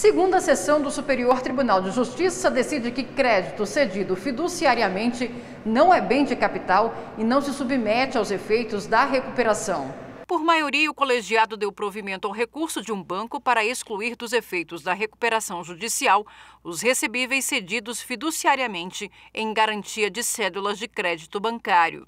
Segunda sessão do Superior Tribunal de Justiça decide que crédito cedido fiduciariamente não é bem de capital e não se submete aos efeitos da recuperação. Por maioria, o colegiado deu provimento ao recurso de um banco para excluir dos efeitos da recuperação judicial os recebíveis cedidos fiduciariamente em garantia de cédulas de crédito bancário.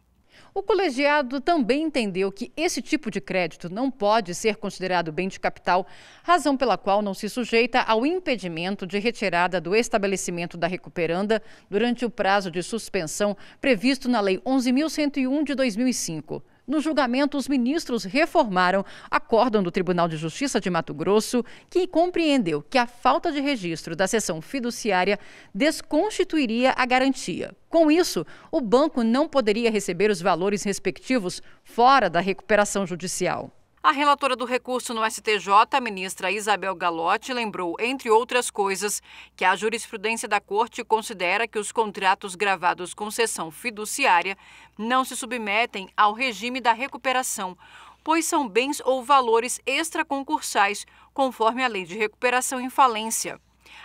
O colegiado também entendeu que esse tipo de crédito não pode ser considerado bem de capital, razão pela qual não se sujeita ao impedimento de retirada do estabelecimento da recuperanda durante o prazo de suspensão previsto na Lei 11.101 de 2005. No julgamento, os ministros reformaram acórdão do Tribunal de Justiça de Mato Grosso, que compreendeu que a falta de registro da sessão fiduciária desconstituiria a garantia. Com isso, o banco não poderia receber os valores respectivos fora da recuperação judicial. A relatora do recurso no STJ, a ministra Isabel Galotti, lembrou, entre outras coisas, que a jurisprudência da Corte considera que os contratos gravados com sessão fiduciária não se submetem ao regime da recuperação, pois são bens ou valores extraconcursais, conforme a Lei de Recuperação em Falência.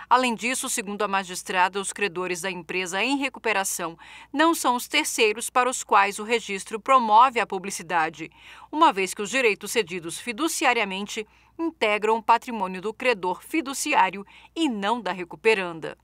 Além disso, segundo a magistrada, os credores da empresa em recuperação não são os terceiros para os quais o registro promove a publicidade, uma vez que os direitos cedidos fiduciariamente integram o patrimônio do credor fiduciário e não da recuperanda.